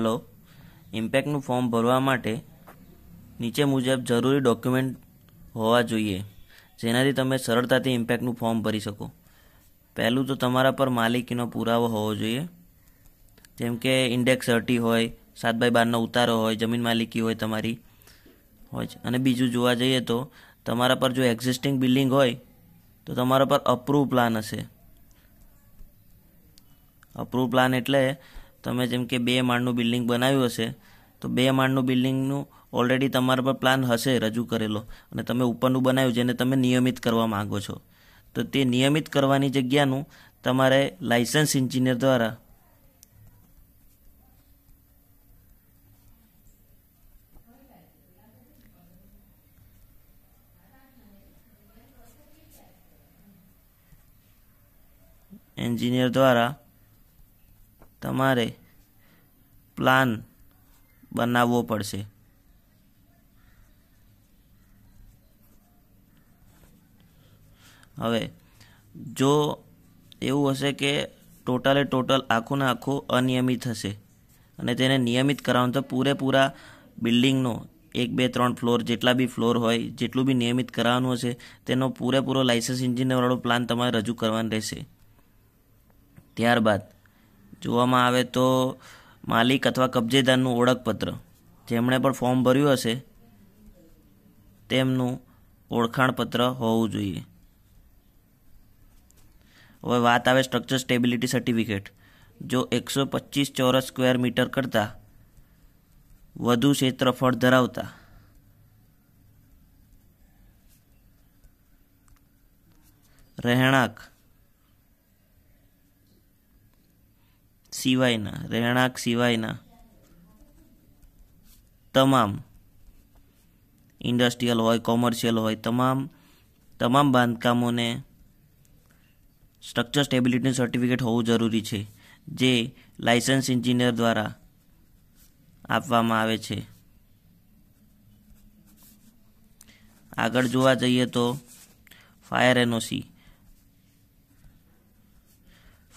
hello ઇમ્પેક્ટનું form ભરવા માટે નીચે મુજબ જરૂરી ડોક્યુમેન્ટ હોવા જોઈએ જેનાથી તમે સરળતાથી ઇમ્પેક્ટનું ફોર્મ ભરી શકો પહેલું તો તમારા પર માલિકીનો પુરાવો હોવો જોઈએ જેમ કે ઇન્ડેક્સ અટી હોય સાત બાય બારનો ઉતારો હોય જમીન માલિકી હોય તમારી હોય છે અને બીજું જોવા જઈએ તો તમારા પર જો એક્ઝિસ્ટિંગ બિલ્ડિંગ હોય તો તમારા પર અપ્રૂવ પ્લાન હશે અપ્રૂવ પ્લાન એટલે તમે જેમ કે બે માળનું બિલ્ડિંગ બનાવ્યું હશે તો બે માળનું બિલ્ડિંગનું ઓલરેડી તમારા પર પ્લાન હશે રજૂ કરેલો અને તમે ઉપરનું બનાવ્યું જેને તમે નિયમિત કરવા માગો છો તો તે નિયમિત કરવાની જગ્યાનું તમારે લાઇસન્સ એન્જિનિયર દ્વારા એન્જિનિયર દ્વારા તમારે પ્લાન બનાવવો પડશે હવે જો એવું હશે કે ટોટલે ટોટલ આખું ને આખું અનિયમિત હશે અને તેને નિયમિત કરાવવાનું તો પૂરેપૂરા બિલ્ડિંગનો એક બે ત્રણ ફ્લોર જેટલા બી ફ્લોર હોય જેટલું બી નિયમિત કરાવવાનું હશે તેનો પૂરેપૂરો લાઇસન્સ એન્જિનિયરવાળો પ્લાન તમારે રજૂ કરવાનો રહેશે ત્યારબાદ જોવામાં આવે તો માલિક અથવા કબજેદારનું ઓળખપત્ર જેમણે પણ ફોર્મ ભર્યું હશે તેમનું ઓળખાણપત્ર હોવું જોઈએ હવે વાત આવે સ્ટ્રક્ચર સ્ટેબિલિટી સર્ટિફિકેટ જો એકસો પચીસ ચોરસ સ્ક્વેર મીટર કરતાં વધુ ક્ષેત્રફળ ધરાવતા રહેણાંક સિવાયના રહેણાંક સિવાયના તમામ ઇન્ડસ્ટ્રીયલ હોય કોમર્શિયલ હોય તમામ તમામ બાંધકામોને સ્ટ્રક્ચર સ્ટેબિલિટીનું સર્ટિફિકેટ હોવું જરૂરી છે જે લાયસન્સ એન્જિનિયર દ્વારા આપવામાં આવે છે આગળ જોવા જઈએ તો fire NOC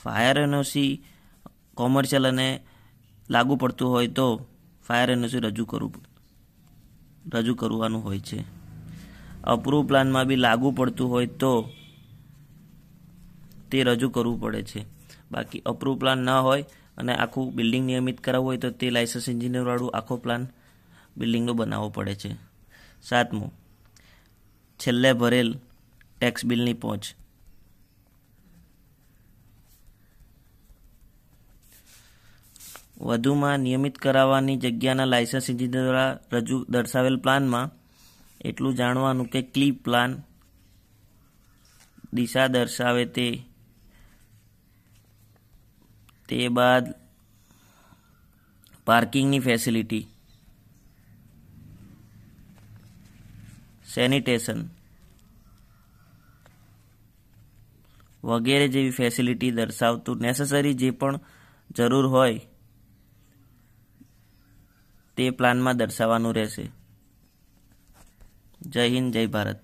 fire NOC commercial અને લાગુ પડતું હોય તો ફાયર એનઓસી રજૂ કરવું રજૂ કરવાનું હોય છે અપ્રૂવ પ્લાનમાં બી લાગુ પડતું હોય તો તે રજૂ કરવું પડે છે બાકી અપ્રૂવ પ્લાન ન હોય અને આખું બિલ્ડિંગ નિયમિત કરાવવું હોય તો તે લાયસન્સ એન્જિનિયરવાળું આખો પ્લાન બિલ્ડિંગનો બનાવવો પડે છે સાતમું છેલ્લે ભરેલ ટેક્સ બિલની પહોંચ વધુમાં નિયમિત કરાવવાની જગ્યાના લાયસન્સ એન્જિનિયર દ્વારા રજૂ દર્શાવેલ પ્લાનમાં એટલું જાણવાનું કે ક્લી પ્લાન દિશા દર્શાવે તે તે બાદ પાર્કિંગની ફેસિલિટી સેનિટેશન વગેરે જેવી ફેસિલિટી દર્શાવતું નેસેસરી જે પણ જરૂર હોય તે પ્લાનમાં દર્શાવવાનું રહેશે જય હિન્દ જય ભારત